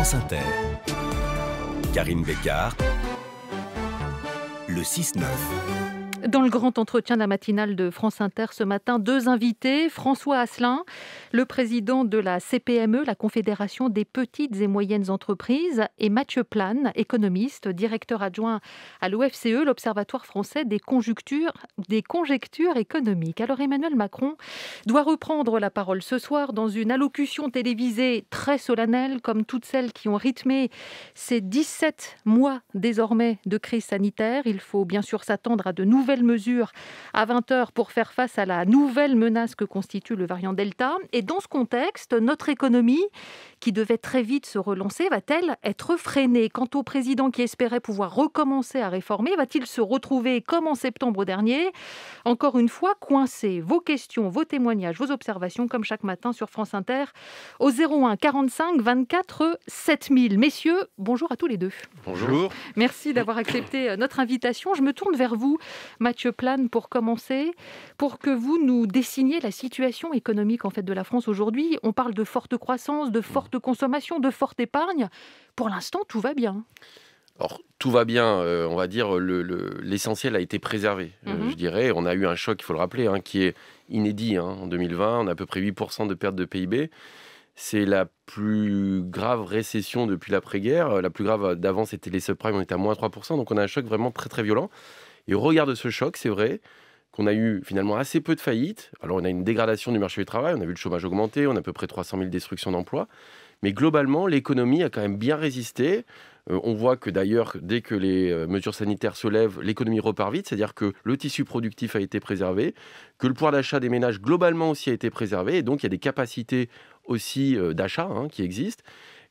France Inter. Karine Bécard, le 6-9. Dans le grand entretien de la matinale de France Inter ce matin, deux invités, François Asselin, le président de la CPME, la Confédération des petites et moyennes entreprises, et Mathieu Plane, économiste, directeur adjoint à l'OFCE, l'Observatoire français des conjectures, des conjectures économiques. Alors Emmanuel Macron doit reprendre la parole ce soir dans une allocution télévisée très solennelle, comme toutes celles qui ont rythmé ces 17 mois désormais de crise sanitaire. Il faut bien sûr s'attendre à de nouveaux Mesure mesures à 20h pour faire face à la nouvelle menace que constitue le variant Delta. Et dans ce contexte, notre économie, qui devait très vite se relancer, va-t-elle être freinée Quant au président qui espérait pouvoir recommencer à réformer, va-t-il se retrouver, comme en septembre dernier, encore une fois coincé Vos questions, vos témoignages, vos observations, comme chaque matin sur France Inter, au 01 45 24 7000. Messieurs, bonjour à tous les deux. Bonjour. Merci d'avoir accepté euh, notre invitation. Je me tourne vers vous, Mathieu Plane, pour commencer, pour que vous nous dessiniez la situation économique en fait de la France aujourd'hui. On parle de forte croissance, de forte de consommation, de forte épargne. Pour l'instant, tout va bien. Alors, tout va bien, euh, on va dire, l'essentiel le, l'essentiel a été préservé, euh, mhm. je dirais. On a eu un choc, il faut le rappeler, hein, qui est inédit hein, en 2020. On a à peu près 8% de perte de PIB. C'est la plus grave récession depuis l'après-guerre. La plus grave d'avant, c'était les subprimes, on était à moins 3%. Donc, on a un choc vraiment très, très violent. Et au regard de ce choc, c'est vrai, qu'on a eu finalement assez peu de faillites. Alors on a une dégradation du marché du travail, on a vu le chômage augmenter, on a à peu près 300 000 destructions d'emplois. Mais globalement, l'économie a quand même bien résisté. Euh, on voit que d'ailleurs, dès que les euh, mesures sanitaires se lèvent, l'économie repart vite, c'est-à-dire que le tissu productif a été préservé, que le pouvoir d'achat des ménages globalement aussi a été préservé, et donc il y a des capacités aussi euh, d'achat hein, qui existent.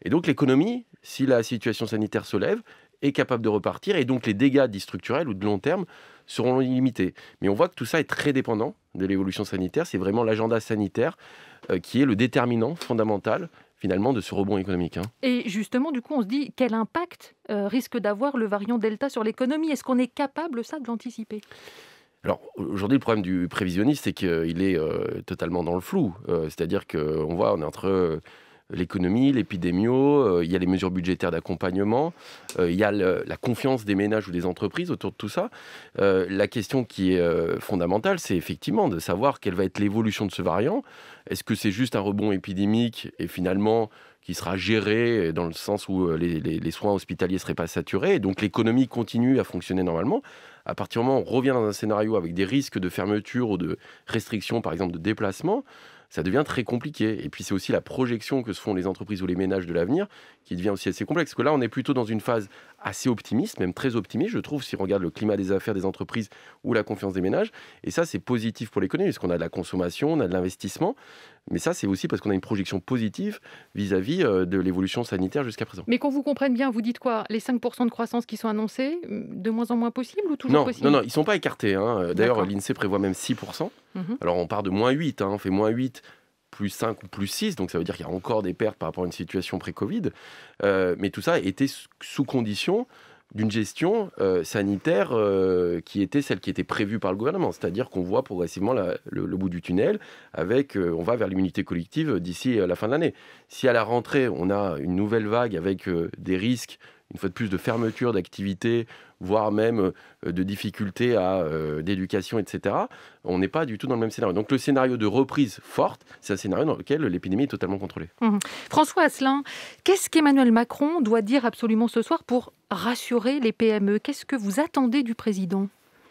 Et donc l'économie, si la situation sanitaire se lève, est capable de repartir, et donc les dégâts dits structurels ou de long terme seront limités, Mais on voit que tout ça est très dépendant de l'évolution sanitaire. C'est vraiment l'agenda sanitaire euh, qui est le déterminant fondamental finalement de ce rebond économique. Hein. Et justement, du coup, on se dit quel impact euh, risque d'avoir le variant Delta sur l'économie Est-ce qu'on est capable, ça, de l'anticiper alors aujourd'hui, le problème du prévisionniste, c'est qu'il est, euh, totalement dans le flou. C'est-à-dire qu'on voit, on est entre l'économie, l'épidémio, euh, il y a les mesures budgétaires d'accompagnement, euh, il y a la confiance des ménages ou des entreprises autour de tout ça. Euh, la question qui est fondamentale, c'est effectivement de savoir quelle va être l'évolution de ce variant. Est-ce que c'est juste un rebond épidémique et finalement qui sera géré dans le sens où les, les soins hospitaliers ne seraient pas saturés et donc l'économie continue à fonctionner normalement à partir du moment où on revient dans un scénario avec des risques de fermeture ou de restrictions, par exemple, de déplacement, ça devient très compliqué. Et puis c'est aussi la projection que se font les entreprises ou les ménages de l'avenir qui devient aussi assez complexe. Parce que là, on est plutôt dans une phase assez optimiste, même très optimiste, je trouve, si on regarde le climat des affaires des entreprises ou la confiance des ménages. Et ça, c'est positif pour l'économie, puisqu'on a de la consommation, on a de l'investissement. Mais ça, c'est aussi parce qu'on a une projection positive vis-à-vis euh, de l'évolution sanitaire jusqu'à présent. Mais qu'on vous comprenne bien, vous dites quoi Les 5% de croissance qui sont annoncés, mm, de moins en moins possible ou toujours non, possible Non, non, ils ne sont pas écartés. Hein. Euh, d'ailleurs, l'INSEE prévoit même 6%. Mhm. Alors on part de moins 8, hein. on fait moins 8 plus 5 ou plus 6, donc ça veut dire qu'il y a encore des pertes par rapport à une situation pré-Covid. Euh, mais tout ça était sous condition d'une gestion euh, sanitaire euh, qui était celle qui était prévue par le gouvernement. C'est-à-dire qu'on voit progressivement le, bout du tunnel avec, euh, on va vers l'immunité collective d'ici la fin de l'année. Si à la rentrée, on a une nouvelle vague avec des risques, une fois de plus, de fermeture d'activités, voire même euh, de difficultés à euh, d'éducation, etc. On n'est pas du tout dans le même scénario. Donc le scénario de reprise forte, c'est un scénario dans lequel l'épidémie est totalement contrôlée. Mmh. François Asselin, qu'est-ce qu'Emmanuel Macron doit dire absolument ce soir pour rassurer les PME Qu'est-ce que vous attendez du président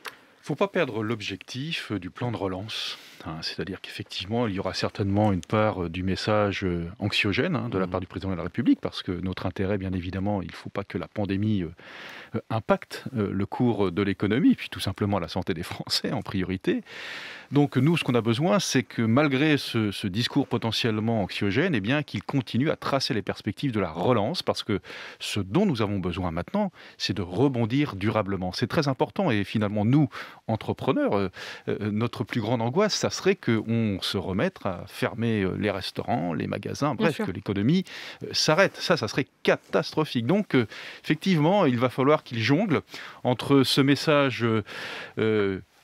Il ne faut pas perdre l'objectif euh, du plan de relance. Hein, c'est-à-dire qu'effectivement, il y aura certainement une part euh, du message euh, anxiogène hein, de la mmh. part du président de la République, parce que notre intérêt, bien évidemment, il ne faut pas que la pandémie euh, impacte le cours de l'économie, puis tout simplement la santé des Français en priorité. Donc nous, ce qu'on a besoin, c'est que malgré ce, discours potentiellement anxiogène, eh bien, qu'il continue à tracer les perspectives de la relance, parce que ce dont nous avons besoin maintenant, c'est de rebondir durablement. C'est très important, et finalement, nous, entrepreneurs, notre plus grande angoisse, ça serait qu'on se remette à fermer euh, les restaurants, les magasins, bref, que l'économie euh, s'arrête. Ça, ça serait catastrophique. Donc, euh, effectivement, il va falloir qu'il jongle entre ce message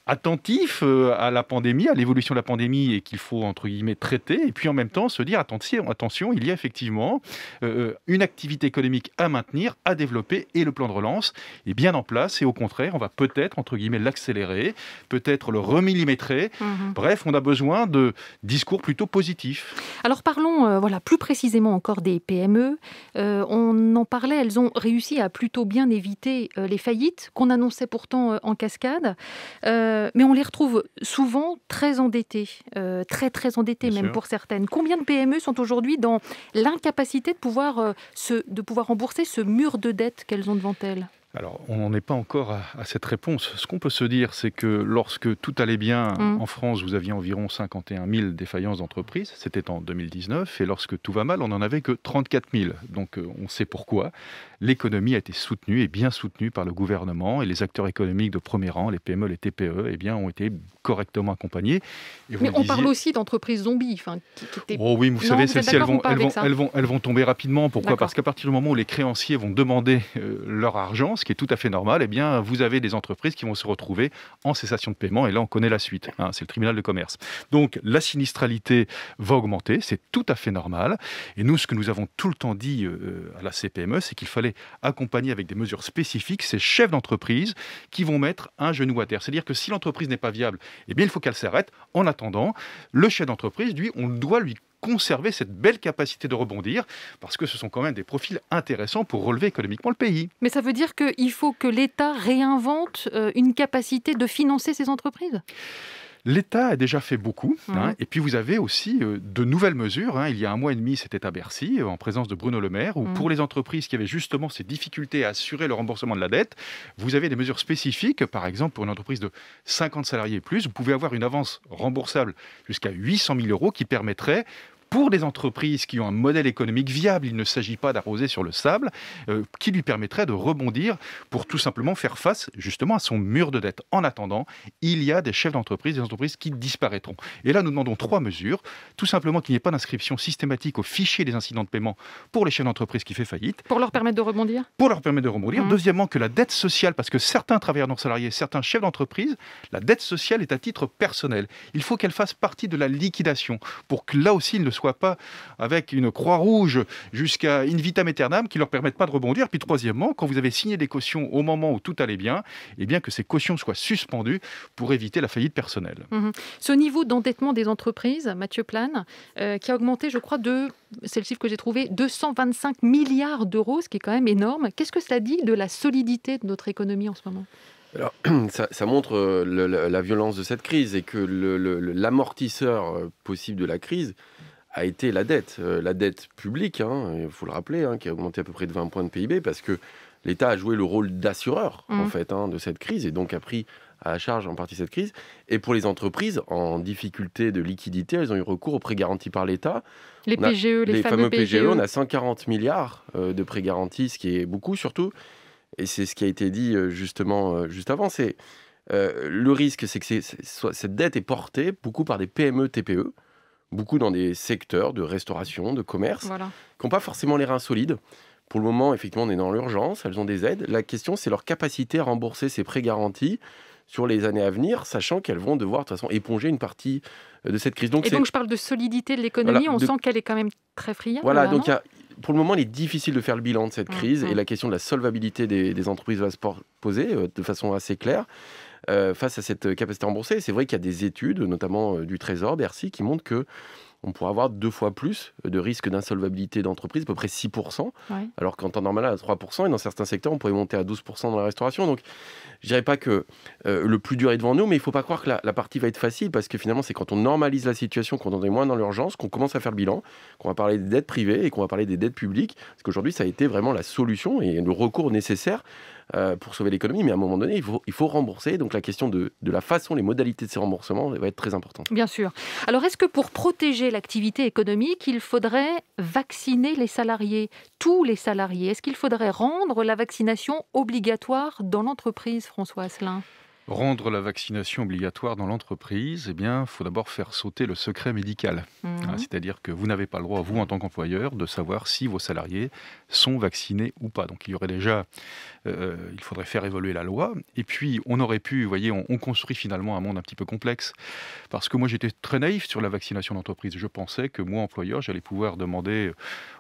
attentif euh, à la pandémie, à l'évolution de la pandémie et qu'il faut, entre guillemets, traiter, et puis en même temps se dire, attention, attention il y a effectivement euh, euh, une activité économique à maintenir, à développer, et le plan de relance est bien en place, et au contraire, on va peut-être, entre guillemets, l'accélérer, peut-être le remillimétrer. Mhm. Bref, on a besoin de discours plutôt positifs. Alors parlons, voilà, plus précisément encore des PME. on en parlait, elles ont réussi à plutôt bien éviter les faillites qu'on annonçait pourtant en cascade. Euh, mais on les retrouve souvent très endettés, euh, très très endettés même pour certaines. Combien de PME sont aujourd'hui dans l'incapacité de pouvoir euh, de pouvoir rembourser ce mur de dettes qu'elles ont devant elles alors, on n'en est pas encore à, cette réponse. Ce qu'on peut se dire, c'est que lorsque tout allait bien mm. en France, vous aviez environ 51 000 défaillances d'entreprise. C'était en 2019. Et lorsque tout va mal, on n'en avait que 34 000. Donc, on sait pourquoi l'économie a été soutenue et bien soutenue par le gouvernement et les acteurs économiques de premier rang, les PME, les TPE, eh bien, ont été correctement accompagnés. Mais on parle aussi d'entreprises zombies. qui, Oh oui, vous savez, celles-ci, elles vont, elles, vont, elles, vont, tomber rapidement. Pourquoi Parce qu'à partir du moment où les créanciers vont demander euh, leur argent, ce qui est tout à fait normal, eh bien, vous avez des entreprises qui vont se retrouver en cessation de paiement. Et là, on connaît la suite. Hein, c'est le tribunal de commerce. Donc, la sinistralité va augmenter. C'est tout à fait normal. Et nous, ce que nous avons tout le temps dit euh, à la CPME, c'est qu'il fallait accompagné avec des mesures spécifiques ces chefs d'entreprise qui vont mettre un genou à terre. C'est-à-dire que si l'entreprise n'est pas viable, eh bien, il faut qu'elle s'arrête. En attendant, le chef d'entreprise, lui, on doit lui conserver cette belle capacité de rebondir, parce que ce sont quand même des profils intéressants pour relever économiquement le pays. Mais ça veut dire qu'il faut que l'État réinvente euh, une capacité de financer ces entreprises L'État a déjà fait beaucoup. Hein, mhm. et puis vous avez aussi euh, de nouvelles mesures. Hein. Il y a un mois et demi, c'était à Bercy, euh, en présence de Bruno Le Maire, où mhm. pour les entreprises qui avaient justement ces difficultés à assurer le remboursement de la dette, vous avez des mesures spécifiques. Par exemple, pour une entreprise de 50 salariés et plus, vous pouvez avoir une avance remboursable jusqu'à 800 000 euros qui permettrait pour des entreprises qui ont un modèle économique viable, il ne s'agit pas d'arroser sur le sable, euh, qui lui permettrait de rebondir pour tout simplement faire face justement à son mur de dette. En attendant, il y a des chefs d'entreprise, des entreprises qui disparaîtront. Et là, nous demandons trois mesures. Tout simplement qu'il n'y ait pas d'inscription systématique au fichier des incidents de paiement pour les chefs d'entreprise qui fait faillite. Pour leur permettre de rebondir Pour leur permettre de rebondir. Mmh. Deuxièmement, que la dette sociale, parce que certains travailleurs non salariés, certains chefs d'entreprise, la dette sociale est à titre personnel. Il faut qu'elle fasse partie de la liquidation pour que là aussi, il ne soit soit pas avec une croix rouge jusqu'à in vitam aeternam qui leur permettent pas de rebondir. Puis troisièmement, quand vous avez signé des cautions au moment où tout allait bien, et eh bien que ces cautions soient suspendues pour éviter la faillite personnelle. Mhm. Ce niveau d'endettement des entreprises, Mathieu Plane, euh, qui a augmenté, je crois, de, c'est le chiffre que j'ai trouvé, 225 milliards d'euros, ce qui est quand même énorme. Qu'est-ce que cela dit de la solidité de notre économie en ce moment alors, ça, montre euh, la, la, violence de cette crise et que l'amortisseur euh, possible de la crise, a été la dette. Euh, la dette publique, hein, il faut le rappeler, hein, qui a augmenté à peu près de 20 points de PIB parce que l'État a joué le rôle d'assureur en mmh. fait hein, de cette crise et donc a pris à charge en partie cette crise. Et pour les entreprises en difficulté de liquidité, elles ont eu recours aux prêts garantis par l'État. Les PGE, les, fameux, PGE. E. On a 140 milliards euh, de prêts garantis, ce qui est beaucoup surtout. Et c'est ce qui a été dit euh, justement juste avant. C'est le risque, c'est que cette dette est portée beaucoup par des PME, TPE beaucoup dans des secteurs de restauration, de commerce, qui n'ont pas forcément les reins solides. Pour le moment, effectivement, on est dans l'urgence, elles ont des aides. La question, c'est leur capacité à rembourser ces prêts garantis sur les années à venir, sachant qu'elles vont devoir de toute façon éponger une partie euh, de cette crise. Donc, et donc je parle de solidité de l'économie, on sent qu'elle est quand même très friable. Voilà, donc pour le moment, il est difficile de faire le bilan de cette ah, crise ah. et la question de la solvabilité des, entreprises va se poser euh, de façon assez claire. Euh, face à cette capacité à rembourser. C'est vrai qu'il y a des études, notamment euh, du Trésor, Bercy, qui montrent que on pourrait avoir deux fois plus de risque d'insolvabilité d'entreprise, à peu près 6%, alors qu'en temps normal, à 3%, et dans certains secteurs, on pourrait monter à 12% dans la restauration. Donc, je dirais pas que euh, le plus dur est devant nous, mais il ne faut pas croire que la, la, partie va être facile, parce que finalement, c'est quand on normalise la situation, qu'on en est moins dans l'urgence, qu'on commence à faire le bilan, qu'on va parler des dettes privées et qu'on va parler des dettes publiques, parce qu'aujourd'hui, ça a été vraiment la solution et le recours nécessaire euh, pour sauver l'économie, mais à un moment donné, il faut, rembourser. Donc la question de, de la façon, les modalités de ces remboursements va être très importante. Bien sûr. Alors est-ce que pour protéger l'activité économique, il faudrait vacciner les salariés, tous les salariés Est-ce qu'il faudrait rendre la vaccination obligatoire dans l'entreprise, François Asselin Rendre la vaccination obligatoire dans l'entreprise, eh bien, faut d'abord faire sauter le secret médical. Mhm. Ah, c'est-à-dire que vous n'avez pas le droit, vous en tant qu'employeur, de savoir si vos salariés sont vaccinés ou pas. Donc, il y aurait déjà, euh, il faudrait faire évoluer la loi. Et puis, on aurait pu, vous voyez, on, construit finalement un monde un petit peu complexe. Parce que moi, j'étais très naïf sur la vaccination d'entreprise. Je pensais que moi, employeur, j'allais pouvoir demander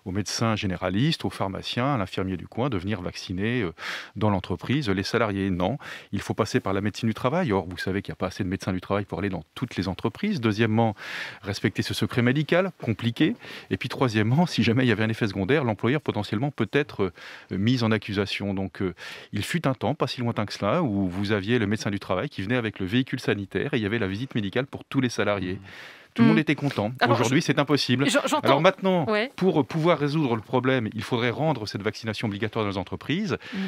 aux médecins généralistes, aux pharmaciens, à l'infirmier du coin de venir vacciner euh, dans l'entreprise les salariés. Non, il faut passer par la médecine du travail. Or, vous savez qu'il n'y a pas assez de médecins du travail pour aller dans toutes les entreprises. Deuxièmement, respecter ce secret médical, compliqué. Et puis troisièmement, si jamais il y avait un effet secondaire, l'employeur potentiellement peut être euh, mis en accusation. Donc euh, il fut un temps, pas si lointain que cela, où vous aviez le médecin du travail qui venait avec le véhicule sanitaire et il y avait la visite médicale pour tous les salariés. Mmh. Tout le monde hmm. était content. Ah Aujourd'hui, c'est impossible. Alors maintenant, pour pouvoir résoudre le problème, il faudrait rendre cette vaccination obligatoire dans les entreprises. Hmm.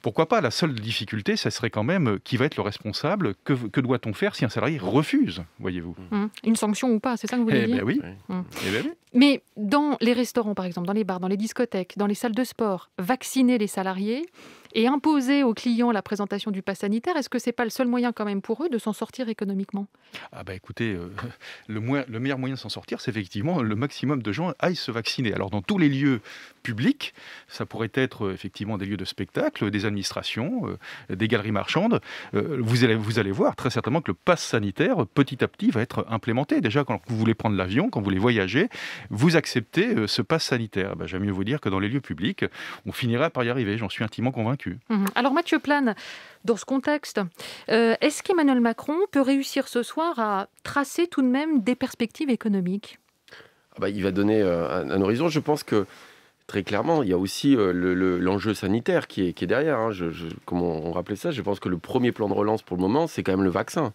Pourquoi pas La seule difficulté, ce serait quand même euh, qui va être le responsable Que, doit-on faire si un salarié refuse, voyez-vous hmm. Une sanction ou pas, c'est ça que vous voulez eh ben dire eh ben oui. Mais dans les restaurants, par exemple, dans les bars, dans les discothèques, dans les salles de sport, vacciner les salariés, et imposer aux clients la présentation du pass sanitaire, est-ce que ce n'est pas le seul moyen quand même pour eux de s'en sortir économiquement Ah bah écoutez, euh, le, meilleur moyen de s'en sortir, c'est effectivement le maximum de gens aillent se vacciner. Alors dans tous les lieux publics, ça pourrait être euh, effectivement des lieux de spectacle, des administrations, euh, des galeries marchandes. vous, allez, vous allez voir très certainement que le pass sanitaire, petit à petit, va être implémenté. Déjà, quand vous voulez prendre l'avion, quand vous voulez voyager, vous acceptez ce pass sanitaire. Bah, j'aime mieux vous dire que dans les lieux publics, on finira par y arriver, j'en suis intimement convaincu. Mhm. Alors Mathieu Plane, dans ce contexte, euh, est-ce qu'Emmanuel Macron peut réussir ce soir à tracer tout de même des perspectives économiques ah bah, Il va donner euh, un, horizon. Je pense que très clairement, il y a aussi euh, l'enjeu sanitaire qui est, qui est derrière. Hein. comme on, on, rappelait ça, je pense que le premier plan de relance pour le moment, c'est quand même le vaccin.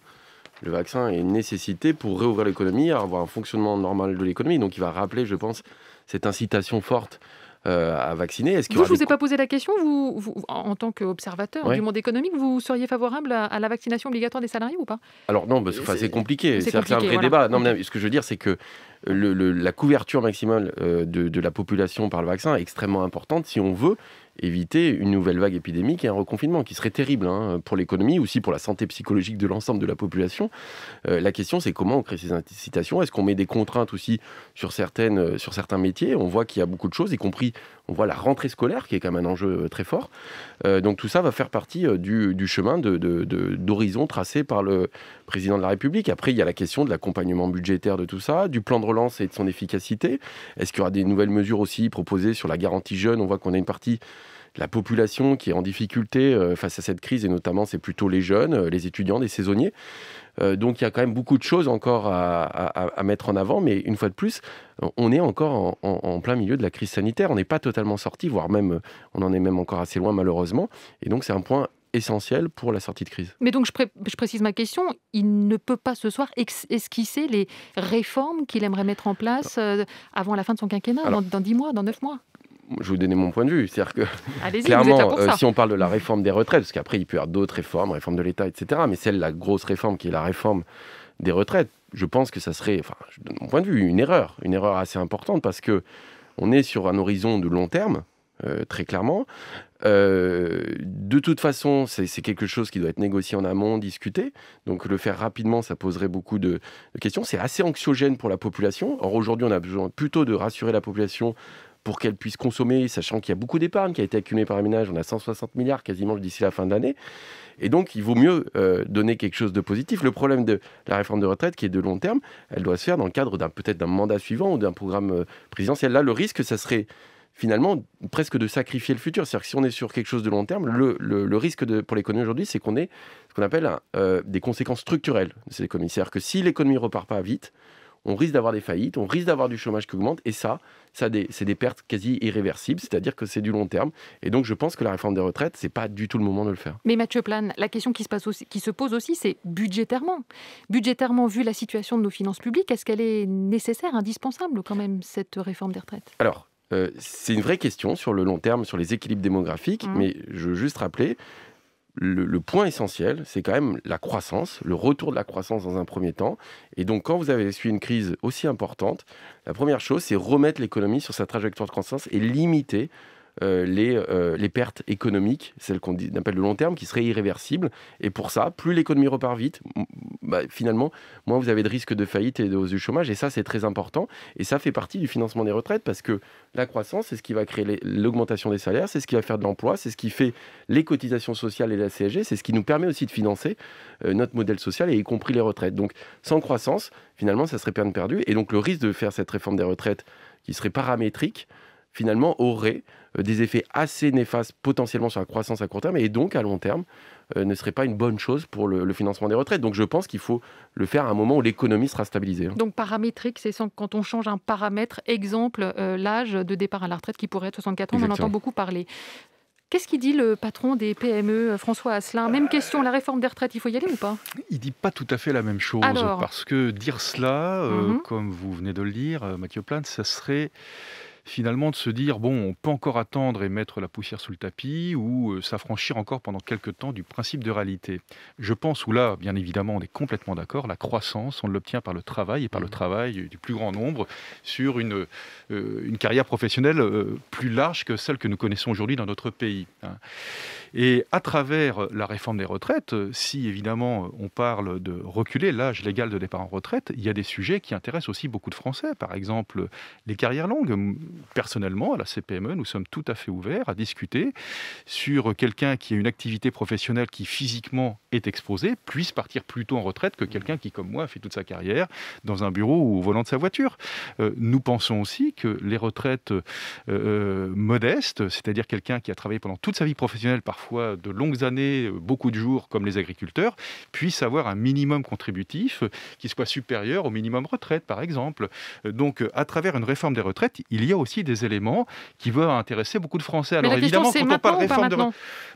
Le vaccin est une nécessité pour réouvrir l'économie, avoir un fonctionnement normal de l'économie. Donc il va rappeler, je pense, cette incitation forte euh, à vacciner. Est-ce vous, je ne vous ai pas posé la question. Vous, en tant qu'observateur du monde économique, vous seriez favorable à, la vaccination obligatoire des salariés ou pas Alors non, euh, c'est compliqué. C'est un vrai débat. Non, ce que je veux dire, c'est que la couverture maximale euh, de la population par le vaccin est extrêmement importante si on veut éviter une nouvelle vague épidémique et un reconfinement qui serait terrible hein, pour l'économie, aussi pour la santé psychologique de l'ensemble de la population. Euh, la question, c'est comment on crée ces incitations Est-ce qu'on met des contraintes aussi sur, certaines, euh, sur certains métiers On voit qu'il y a beaucoup de choses, y compris on voit la rentrée scolaire qui est quand même un enjeu euh, très fort. donc tout ça va faire partie du, chemin d'horizon de, tracé par le président de la République. Après, il y a la question de l'accompagnement budgétaire de tout ça, du plan de relance et de son efficacité. Est-ce qu'il y aura des nouvelles mesures aussi proposées sur la garantie jeune On voit qu'on a une partie la population qui est en difficulté euh, face à cette crise, et notamment c'est plutôt les jeunes, euh, les étudiants, les saisonniers. Euh, donc il y a quand même beaucoup de choses encore à, mettre en avant, mais une fois de plus, on est encore en, plein milieu de la crise sanitaire, on n'est pas totalement sorti, voire même, on en est même encore assez loin malheureusement, et donc c'est un point essentiel pour la sortie de crise. Mais donc je, précise ma question, il ne peut pas ce soir esquisser les réformes qu'il aimerait mettre en place avant la fin de son quinquennat, dans, dix mois, dans neuf mois je vous donner mon point de vue. C'est-à-dire que, clairement, euh, si on parle de la réforme des retraites, parce qu'après, il peut y avoir d'autres réformes, réforme de l'État, etc. Mais celle, la grosse réforme qui est la réforme des retraites, je pense que ça serait, enfin, je donne mon point de vue, une erreur, une erreur assez importante parce que on est sur un horizon de long terme, euh, très clairement. Euh, de toute façon, c'est quelque chose qui doit être négocié en amont, discuté. Donc le faire rapidement, ça poserait beaucoup de, de questions. C'est assez anxiogène pour la population. Or aujourd'hui, on a besoin plutôt de rassurer la population pour qu'elle puisse consommer, sachant qu'il y a beaucoup d'épargne qui a été accumulée par les ménages. On a 160 milliards quasiment d'ici la fin de l'année. Et donc, il vaut mieux euh, donner quelque chose de positif. Le problème de la réforme de retraite, qui est de long terme, elle doit se faire dans le cadre d'un peut-être d'un mandat suivant ou d'un programme euh, présidentiel. Là, le risque, ça serait finalement presque de sacrifier le futur. C'est-à-dire que si on est sur quelque chose de long terme, le, risque pour l'économie aujourd'hui, c'est qu'on ait ce qu'on appelle euh, des conséquences structurelles ces que si l'économie repart pas vite, on risque d'avoir des faillites, on risque d'avoir du chômage qui augmente, et ça, ça c'est des pertes quasi irréversibles, c'est-à-dire que c'est du long terme. Et donc, je pense que la réforme des retraites, c'est pas du tout le moment de le faire. Mais Mathieu Plane, la question qui se, passe aussi, qui se pose aussi, c'est budgétairement. Budgétairement, vu la situation de nos finances publiques, est-ce qu'elle est nécessaire, indispensable quand même, cette réforme des retraites Alors, euh, c'est une vraie question sur le long terme, sur les équilibres démographiques, mmh. mais je veux juste rappeler le, point essentiel, c'est quand même la croissance, le retour de la croissance dans un premier temps. Et donc, quand vous avez suivi une crise aussi importante, la première chose, c'est remettre l'économie sur sa trajectoire de croissance et limiter euh, euh, les, pertes économiques, celles qu'on appelle de long terme, qui seraient irréversibles. Et pour ça, plus l'économie repart vite, bah, finalement, moins vous avez de risques de faillite et de hausse du chômage. Et ça, c'est très important. Et ça fait partie du financement des retraites parce que la croissance, c'est ce qui va créer l'augmentation des salaires, c'est ce qui va faire de l'emploi, c'est ce qui fait les cotisations sociales et la CSG, c'est ce qui nous permet aussi de financer euh, notre modèle social et y compris les retraites. Donc, sans croissance, finalement, ça serait perdu perdue. Et donc, le risque de faire cette réforme des retraites qui serait paramétrique, finalement, aurait euh, des effets assez néfastes potentiellement sur la croissance à court terme et donc à long terme euh, ne serait pas une bonne chose pour le, financement des retraites. Donc je pense qu'il faut le faire à un moment où l'économie sera stabilisée. Hein. Donc paramétrique, c'est quand on change un paramètre, exemple euh, l'âge de départ à la retraite qui pourrait être 64 ans, on en entend beaucoup parler. Qu'est-ce qu'il dit le patron des PME, François Asselin Même question, la réforme des retraites, il faut y aller ou pas Il dit pas tout à fait la même chose, parce que dire cela, mhm. comme vous venez de le dire, Mathieu Plante, ça serait finalement de se dire, bon, on peut encore attendre et mettre la poussière sous le tapis ou euh, s'affranchir encore pendant quelques temps du principe de réalité. Je pense où là, bien évidemment, on est complètement d'accord, la croissance, on l'obtient par le travail et par le mm. travail du plus grand nombre sur une, euh, une carrière professionnelle euh, plus large que celle que nous connaissons aujourd'hui dans notre pays. Hein. Et à travers la réforme des retraites, si évidemment on parle de reculer l'âge légal de départ en retraite, il y a des sujets qui intéressent aussi beaucoup de Français, par exemple les carrières longues personnellement, à la CPME, nous sommes tout à fait ouverts à discuter sur quelqu'un qui a une activité professionnelle qui physiquement est exposée, puisse partir plus tôt en retraite que quelqu'un qui, comme moi, a fait toute sa carrière dans un bureau ou au volant de sa voiture. Euh, nous pensons aussi que les retraites euh, euh, modestes, c'est-à-dire quelqu'un qui a travaillé pendant toute sa vie professionnelle, parfois de longues années, beaucoup de jours, comme les agriculteurs, puisse avoir un minimum contributif qui soit supérieur au minimum retraite, par exemple. Donc, à travers une réforme des retraites, il y a des éléments qui vont intéresser beaucoup de Français. Alors évidemment, question, quand on parle réforme de...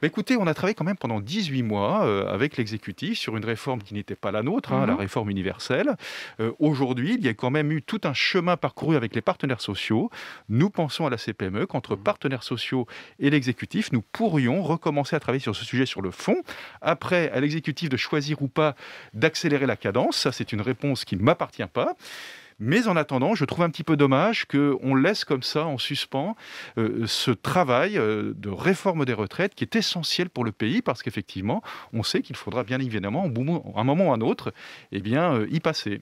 Mais écoutez, on a travaillé quand même pendant 18 mois euh, avec l'exécutif sur une réforme qui n'était pas la nôtre, hein, mhm. la réforme universelle. Euh, aujourd'hui, il y a quand même eu tout un chemin parcouru avec les partenaires sociaux. Nous pensons à la CPME qu'entre mhm. partenaires sociaux et l'exécutif, nous pourrions recommencer à travailler sur ce sujet sur le fond. Après, à l'exécutif de choisir ou pas d'accélérer la cadence, ça c'est une réponse qui ne m'appartient pas. Mais en attendant, je trouve un petit peu dommage qu'on laisse comme ça en suspens euh, ce travail euh, de réforme des retraites qui est essentiel pour le pays parce qu'effectivement, on sait qu'il faudra bien évidemment, à un moment ou à un autre, eh bien, euh, y passer.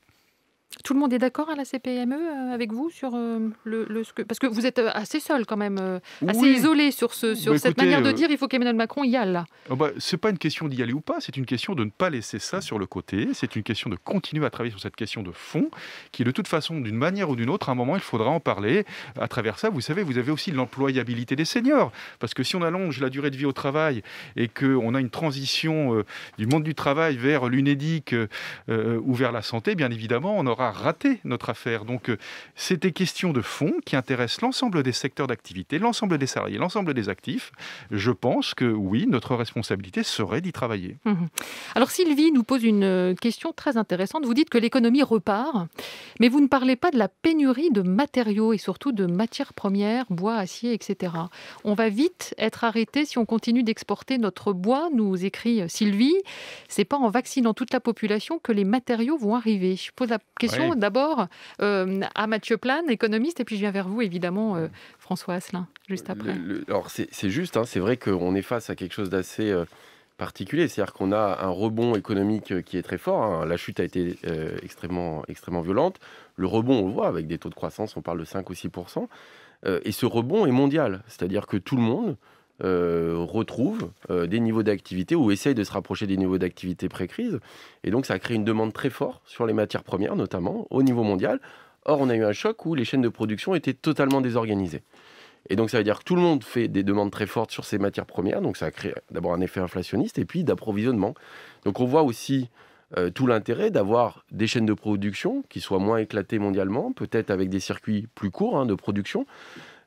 Tout le monde est d'accord à la CPME euh, avec vous sur euh, le, parce que vous êtes euh, assez seul quand même, assez isolé sur ce sur bah, cette manière de dire il faut qu'Emmanuel Macron y aille là. Oh, bah, c'est pas une question d'y aller ou pas, c'est une question de ne pas laisser ça sur le côté, c'est une question de continuer à travailler sur cette question de fond qui de toute façon d'une manière ou d'une autre à un moment il faudra en parler. À travers ça, vous savez, vous avez aussi l'employabilité des seniors parce que si on allonge la durée de vie au travail et que on a une transition du monde du travail vers l'UNEDIC ou vers la santé, bien évidemment, on aura aura raté notre affaire. Donc, euh, c'était question de fonds qui intéressent l'ensemble des secteurs d'activité, l'ensemble des salariés, l'ensemble des actifs. Je pense que oui, notre responsabilité serait d'y travailler. Mhm. Alors, Sylvie nous pose une euh, question très intéressante. Vous dites que l'économie repart, mais vous ne parlez pas de la pénurie de matériaux et surtout de matières premières, bois, acier, etc. On va vite être arrêté si on continue d'exporter notre bois, nous écrit Sylvie. C'est pas en vaccinant toute la population que les matériaux vont arriver. Je pose la question d'abord euh, à Mathieu Plane, économiste, et puis je viens vers vous, évidemment, euh, François Asselin, juste euh, après. alors c'est juste, hein, c'est vrai qu'on est face à quelque chose d'assez particulier, c'est-à-dire qu'on a un rebond économique qui est très fort, hein. la chute a été extrêmement, extrêmement violente, le rebond on le voit avec des taux de croissance, on parle de 5 ou 6 et ce rebond est mondial, c'est-à-dire que tout le monde, euh, retrouvent retrouve des niveaux d'activité ou essaye de se rapprocher des niveaux d'activité pré-crise. Et donc, ça crée une demande très forte sur les matières premières, notamment au niveau mondial. Or, on a eu un choc où les chaînes de production étaient totalement désorganisées. Et donc, ça veut dire que tout le monde fait des demandes très fortes sur ces matières premières. Donc, ça crée d'abord un effet inflationniste et puis d'approvisionnement. Donc, on voit aussi euh, tout l'intérêt d'avoir des chaînes de production qui soient moins éclatées mondialement, peut-être avec des circuits plus courts hein, de production.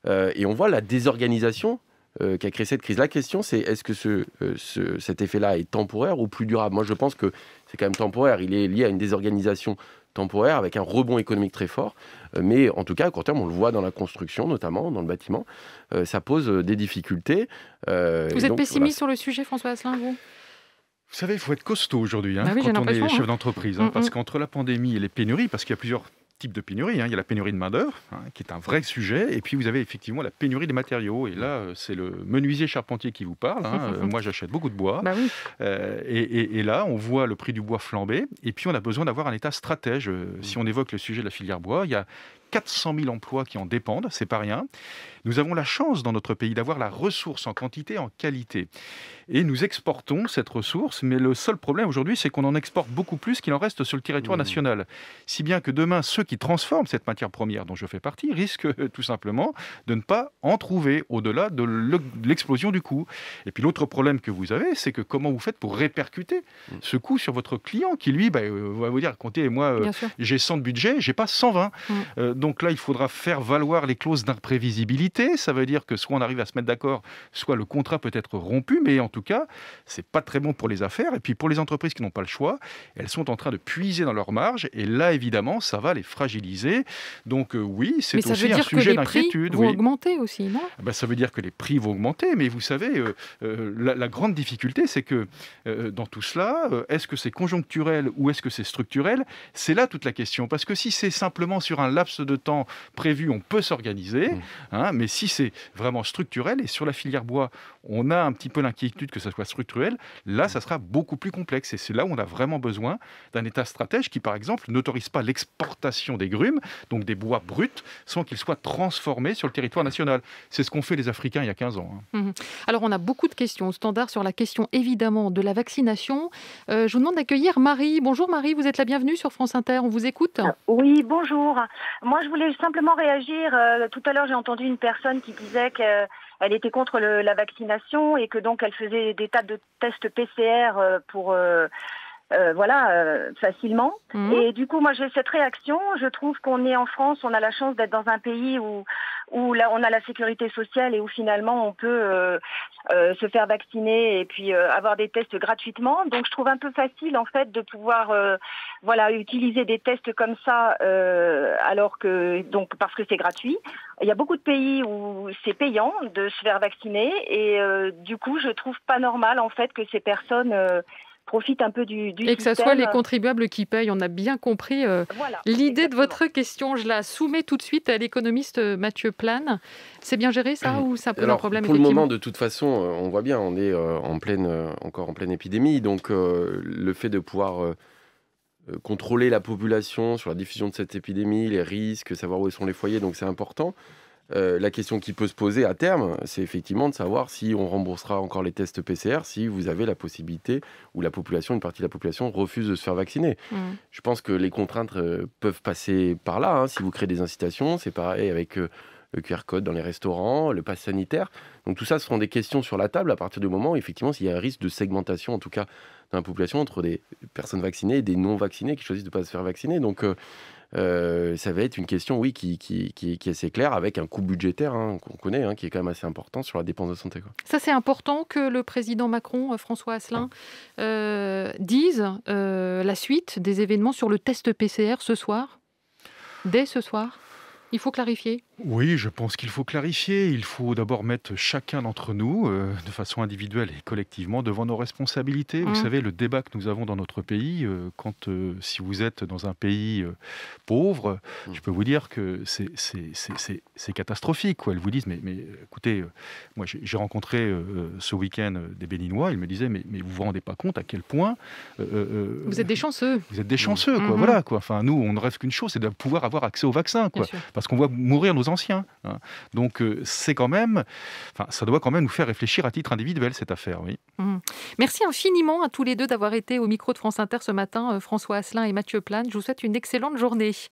Euh, et on voit la désorganisation euh, qui a créé cette crise. La question, c'est est-ce que ce, euh, cet effet-là est temporaire ou plus durable Moi, je pense que c'est quand même temporaire. Il est lié à une désorganisation temporaire avec un rebond économique très fort. Euh, mais en tout cas, à court terme, on le voit dans la construction, notamment dans le bâtiment. ça pose des difficultés. vous êtes pessimiste sur le sujet, François Asselin, vous vous savez, il faut être costaud aujourd'hui hein, bah quand on est chef hein. d'entreprise, hein, mm, parce mm. qu'entre la pandémie et les pénuries, parce qu'il y a plusieurs de pénurie. Hein. Il y a la pénurie de main-d'œuvre, hein, qui est un vrai sujet, et puis vous avez effectivement la pénurie des matériaux. Et là, mm. euh, c'est le menuisier charpentier qui vous parle. Hein. Euh, moi, j'achète beaucoup de bois. Bah euh, et, et, là, on voit le prix du bois flamber, et puis on a besoin d'avoir un État stratège. Mm. Si on évoque le sujet de la filière bois, il y a, 400 000 emplois qui en dépendent, c'est pas rien. Nous avons la chance dans notre pays d'avoir la ressource en quantité, en qualité. Et nous exportons cette ressource, mais le seul problème aujourd'hui, c'est qu'on en exporte beaucoup plus qu'il en reste sur le territoire mmh. national. Si bien que demain, ceux qui transforment cette matière première dont je fais partie risquent euh, tout simplement de ne pas en trouver au-delà de l'explosion du coût. Et puis l'autre problème que vous avez, c'est que comment vous faites pour répercuter mmh. ce coût sur votre client qui, lui, bah, euh, va vous dire, comptez, moi, euh, j'ai 100 de budget, j'ai pas 120. Donc là, il faudra faire valoir les clauses d'imprévisibilité. Ça veut dire que soit on arrive à se mettre d'accord, soit le contrat peut être rompu, mais en tout cas, n'est pas très bon pour les affaires. Et puis pour les entreprises qui n'ont pas le choix, elles sont en train de puiser dans leurs marges. Et là, évidemment, ça va les fragiliser. Donc euh, oui, c'est aussi veut dire que sujet prix Vont augmenter aussi, non ah bah, Ça veut dire que les prix vont augmenter. Mais vous savez, euh, euh, la, grande difficulté, c'est que dans tout cela, est-ce que c'est conjoncturel ou est-ce que c'est structurel C'est là toute la question. Parce que si c'est simplement sur un laps de de temps prévu, on peut s'organiser. Mmh. Hein, mais si c'est vraiment structurel, et sur la filière bois, on a un petit peu l'inquiétude que ça soit structurel, là, ça sera beaucoup plus complexe. Et c'est là où on a vraiment besoin d'un État stratège qui, par exemple, n'autorise pas l'exportation des grumes, donc des bois bruts, sans qu'ils soient transformés sur le territoire national. C'est ce qu'ont fait les Africains il y a 15 ans. Hein. Mmh. Alors, on a beaucoup de questions au standard sur la question, évidemment, de la vaccination. Euh, je vous demande d'accueillir Marie. Bonjour Marie, vous êtes la bienvenue sur France Inter, on vous écoute. Oui, bonjour. Moi, je voulais simplement réagir. Euh, tout à l'heure, j'ai entendu une personne qui disait que elle était contre la vaccination et que donc elle faisait des tas de tests PCR euh, pour euh, voilà facilement. Mmh. Et du coup, moi j'ai cette réaction. Je trouve qu'on est en France, on a la chance d'être dans un pays où où là on a la sécurité sociale et où finalement on peut euh, euh se faire vacciner et puis euh, avoir des tests gratuitement. Donc je trouve un peu facile en fait de pouvoir euh, voilà utiliser des tests comme ça alors que donc parce que c'est gratuit. Il y a beaucoup de pays où c'est payant de se faire vacciner et du coup je trouve pas normal en fait que ces personnes profite un peu du, Et que ce soit les contribuables qui payent, on a bien compris euh, l'idée de votre question. Je la soumets tout de suite à l'économiste euh, Mathieu Plane. C'est bien géré ça ou ça pose un problème Pour le moment, de toute façon, euh, on voit bien, on est en pleine, encore en pleine épidémie. Donc le fait de pouvoir... contrôler la population sur la diffusion de cette épidémie, les risques, savoir où sont les foyers, donc c'est important. Euh, la question qui peut se poser à terme, c'est effectivement de savoir si on remboursera encore les tests PCR, si vous avez la possibilité ou la population, une partie de la population refuse de se faire vacciner. Mmh. Je pense que les contraintes euh, peuvent passer par là. Hein. si vous créez des incitations, c'est pareil avec euh, le QR code dans les restaurants, le pass sanitaire. Donc tout ça, ce seront des questions sur la table à partir du moment, où, effectivement, s'il y a un risque de segmentation, en tout cas dans la population, entre des personnes vaccinées et des non vaccinées qui choisissent de ne pas se faire vacciner. Donc euh, ça va être une question, oui, qui, qui, qui, qui est assez claire, avec un coût budgétaire hein, qu'on connaît, hein, qui est quand même assez important sur la dépense de santé. Ça, c'est important que le président Macron, euh, François Asselin, ah. euh, dise la suite des événements sur le test PCR ce soir Dès ce soir Il faut clarifier oui, je pense qu'il faut clarifier. Il faut d'abord mettre chacun d'entre nous, euh, de façon individuelle et collectivement, devant nos responsabilités. Vous mm. savez, le débat que nous avons dans notre pays, euh, quand euh, si vous êtes dans un pays pauvre, mm. je peux vous dire que c'est catastrophique. Quoi. Ils vous disent, mais, mais écoutez, moi j'ai rencontré ce week-end des Béninois, ils me disaient, mais, mais vous vous rendez pas compte à quel point... vous êtes des chanceux. Vous êtes des chanceux, mm. quoi. Mm-hmm. Voilà, quoi. Enfin, nous, on ne rêve qu'une chose, c'est de pouvoir avoir accès au vaccin, quoi. Parce qu'on voit mourir nos Hein. Donc euh, c'est quand même, enfin, ça doit quand même nous faire réfléchir à titre individuel cette affaire, oui. Mmh. Merci infiniment à tous les deux d'avoir été au micro de France Inter ce matin, euh, François Asselin et Mathieu Plane. Je vous souhaite une excellente journée.